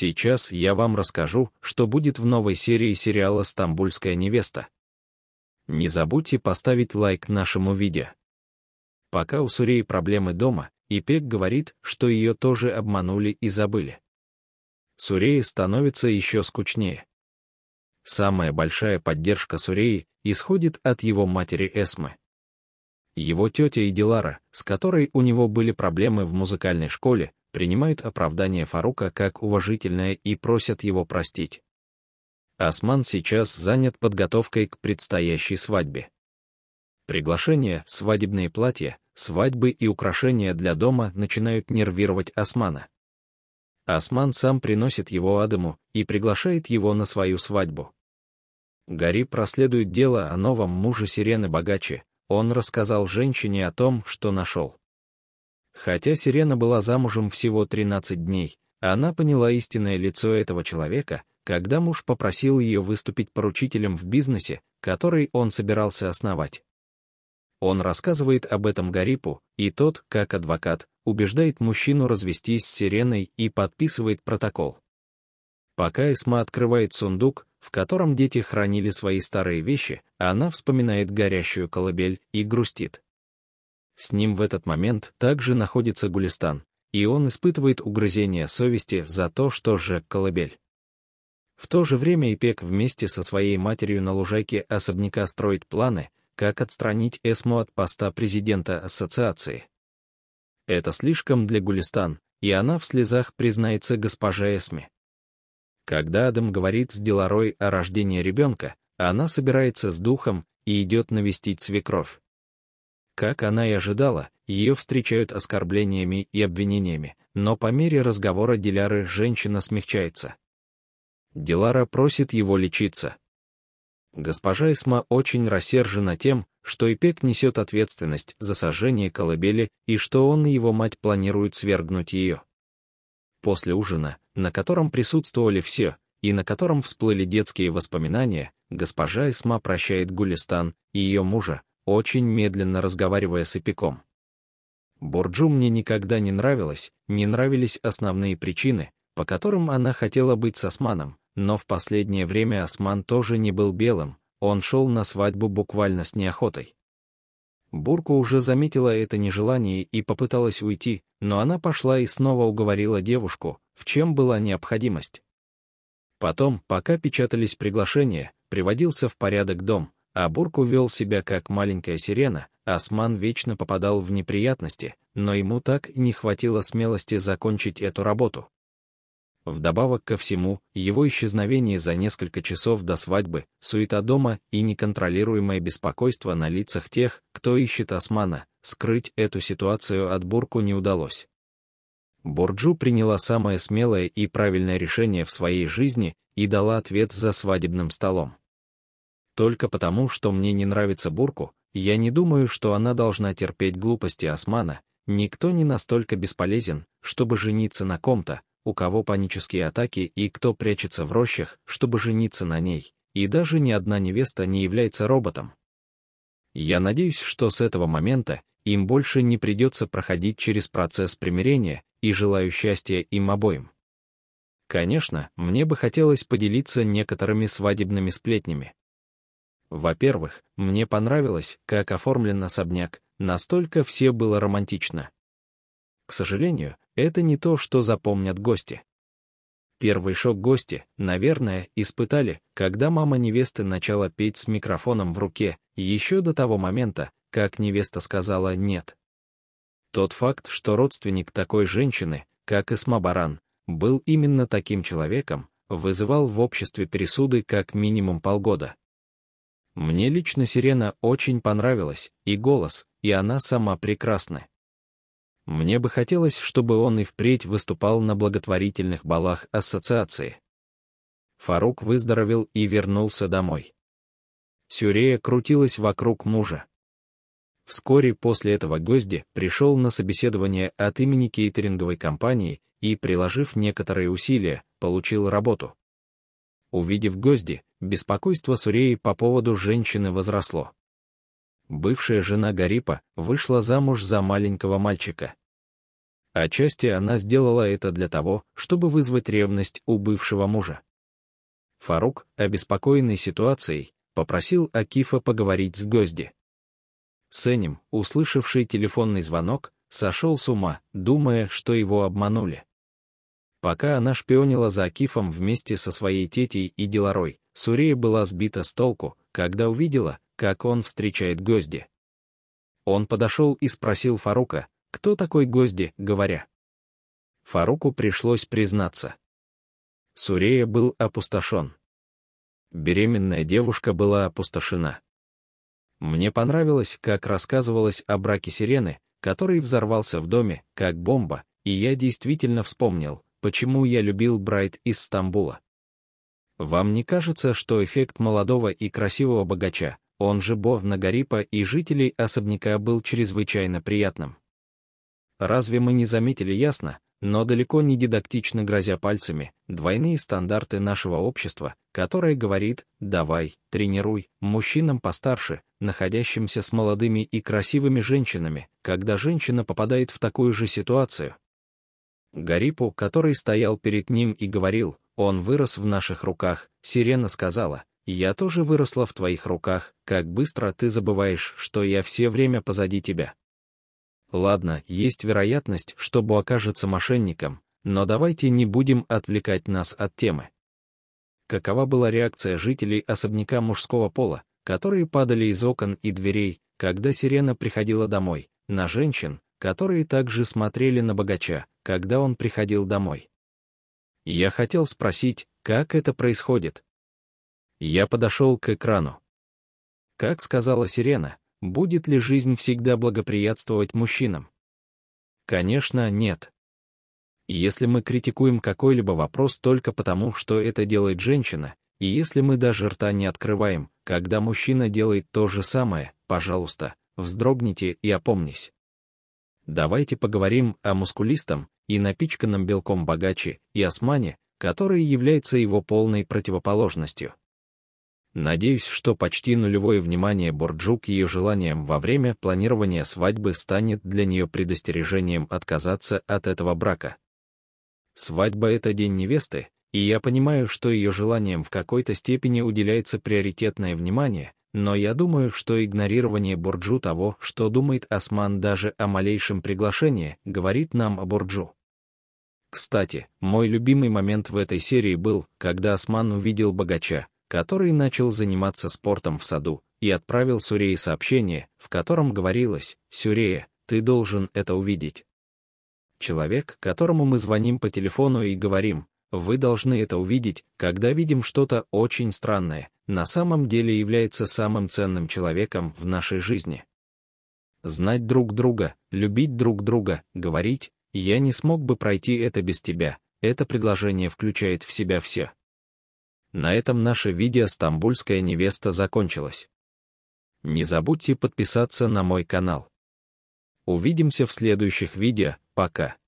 Сейчас я вам расскажу, что будет в новой серии сериала «Стамбульская невеста». Не забудьте поставить лайк нашему видео. Пока у Сурей проблемы дома, Ипек говорит, что ее тоже обманули и забыли. Сурея становится еще скучнее. Самая большая поддержка Суреи исходит от его матери Эсмы. Его тетя Иделара, с которой у него были проблемы в музыкальной школе, принимают оправдание Фарука как уважительное и просят его простить. Осман сейчас занят подготовкой к предстоящей свадьбе. Приглашения, свадебные платья, свадьбы и украшения для дома начинают нервировать Османа. Осман сам приносит его Адаму и приглашает его на свою свадьбу. Гариб проследует дело о новом муже Сирены Богаче, он рассказал женщине о том, что нашел. Хотя Сирена была замужем всего 13 дней, она поняла истинное лицо этого человека, когда муж попросил ее выступить поручителем в бизнесе, который он собирался основать. Он рассказывает об этом Гарипу, и тот, как адвокат, убеждает мужчину развестись с Сиреной и подписывает протокол. Пока Эсма открывает сундук, в котором дети хранили свои старые вещи, она вспоминает горящую колыбель и грустит. С ним в этот момент также находится Гулистан, и он испытывает угрызение совести за то, что сжег колыбель. В то же время Ипек вместе со своей матерью на лужайке особняка строит планы, как отстранить Эсму от поста президента ассоциации. Это слишком для Гулистан, и она в слезах признается госпоже Эсме. Когда Адам говорит с Деларой о рождении ребенка, она собирается с духом и идет навестить свекровь. Как она и ожидала, ее встречают оскорблениями и обвинениями, но по мере разговора Диляры женщина смягчается. Дилара просит его лечиться. Госпожа Исма очень рассержена тем, что Ипек несет ответственность за сожжение колыбели и что он и его мать планируют свергнуть ее. После ужина, на котором присутствовали все, и на котором всплыли детские воспоминания, госпожа Исма прощает Гулистан и ее мужа, очень медленно разговаривая с Эпиком. Борджу мне никогда не нравилась, не нравились основные причины, по которым она хотела быть с Османом, но в последнее время Осман тоже не был белым, он шел на свадьбу буквально с неохотой. Бурка уже заметила это нежелание и попыталась уйти, но она пошла и снова уговорила девушку, в чем была необходимость. Потом, пока печатались приглашения, приводился в порядок дом, а Бурку вел себя как маленькая сирена, Осман вечно попадал в неприятности, но ему так не хватило смелости закончить эту работу. Вдобавок ко всему, его исчезновение за несколько часов до свадьбы, суета дома и неконтролируемое беспокойство на лицах тех, кто ищет Османа, скрыть эту ситуацию от Бурку не удалось. Борджу приняла самое смелое и правильное решение в своей жизни и дала ответ за свадебным столом. Только потому, что мне не нравится Бурку, я не думаю, что она должна терпеть глупости Османа. Никто не настолько бесполезен, чтобы жениться на ком-то, у кого панические атаки и кто прячется в рощах, чтобы жениться на ней. И даже ни одна невеста не является роботом. Я надеюсь, что с этого момента им больше не придется проходить через процесс примирения и желаю счастья им обоим. Конечно, мне бы хотелось поделиться некоторыми свадебными сплетнями, во-первых, мне понравилось, как оформлен особняк, настолько все было романтично. К сожалению, это не то, что запомнят гости. Первый шок гости, наверное, испытали, когда мама невесты начала петь с микрофоном в руке, еще до того момента, как невеста сказала «нет». Тот факт, что родственник такой женщины, как Исмабаран, был именно таким человеком, вызывал в обществе пересуды как минимум полгода. Мне лично «Сирена» очень понравилась, и голос, и она сама прекрасны. Мне бы хотелось, чтобы он и впредь выступал на благотворительных балах ассоциации. Фарук выздоровел и вернулся домой. Сюрея крутилась вокруг мужа. Вскоре после этого Гозди пришел на собеседование от имени кейтеринговой компании и, приложив некоторые усилия, получил работу. Увидев гозди, беспокойство Суреи по поводу женщины возросло. Бывшая жена Гарипа вышла замуж за маленького мальчика. Отчасти она сделала это для того, чтобы вызвать ревность у бывшего мужа. Фарук, обеспокоенный ситуацией, попросил Акифа поговорить с Гозди. Сеним, услышавший телефонный звонок, сошел с ума, думая, что его обманули. Пока она шпионила за Акифом вместе со своей тетей и Деларой, Сурея была сбита с толку, когда увидела, как он встречает Гозди. Он подошел и спросил Фарука, кто такой Гозди, говоря. Фаруку пришлось признаться. Сурея был опустошен. Беременная девушка была опустошена. Мне понравилось, как рассказывалось о браке Сирены, который взорвался в доме, как бомба, и я действительно вспомнил, почему я любил Брайт из Стамбула. Вам не кажется, что эффект молодого и красивого богача, он же Бо Нагарипа и жителей особняка был чрезвычайно приятным? Разве мы не заметили ясно, но далеко не дидактично грозя пальцами, двойные стандарты нашего общества, которое говорит «давай, тренируй» мужчинам постарше, находящимся с молодыми и красивыми женщинами, когда женщина попадает в такую же ситуацию, Гарипу, который стоял перед ним и говорил, «Он вырос в наших руках», сирена сказала, «Я тоже выросла в твоих руках, как быстро ты забываешь, что я все время позади тебя». Ладно, есть вероятность, что Бу окажется мошенником, но давайте не будем отвлекать нас от темы. Какова была реакция жителей особняка мужского пола, которые падали из окон и дверей, когда сирена приходила домой, на женщин, которые также смотрели на богача, когда он приходил домой. Я хотел спросить, как это происходит. Я подошел к экрану. Как сказала Сирена, будет ли жизнь всегда благоприятствовать мужчинам? Конечно, нет. Если мы критикуем какой-либо вопрос только потому, что это делает женщина, и если мы даже рта не открываем, когда мужчина делает то же самое, пожалуйста, вздрогните и опомнись. Давайте поговорим о мускулистом, и напичканном белком богаче, и османе, который является его полной противоположностью. Надеюсь, что почти нулевое внимание Борджу к ее желаниям во время планирования свадьбы станет для нее предостережением отказаться от этого брака. Свадьба — это день невесты, и я понимаю, что ее желаниям в какой-то степени уделяется приоритетное внимание, но я думаю, что игнорирование Борджу того, что думает Осман даже о малейшем приглашении, говорит нам о Борджу. Кстати, мой любимый момент в этой серии был, когда Осман увидел богача, который начал заниматься спортом в саду, и отправил Сурее сообщение, в котором говорилось «Сюрея, ты должен это увидеть». Человек, которому мы звоним по телефону и говорим «Вы должны это увидеть, когда видим что-то очень странное», на самом деле является самым ценным человеком в нашей жизни. Знать друг друга, любить друг друга, говорить, я не смог бы пройти это без тебя, это предложение включает в себя все. На этом наше видео «Стамбульская невеста» закончилось. Не забудьте подписаться на мой канал. Увидимся в следующих видео, пока.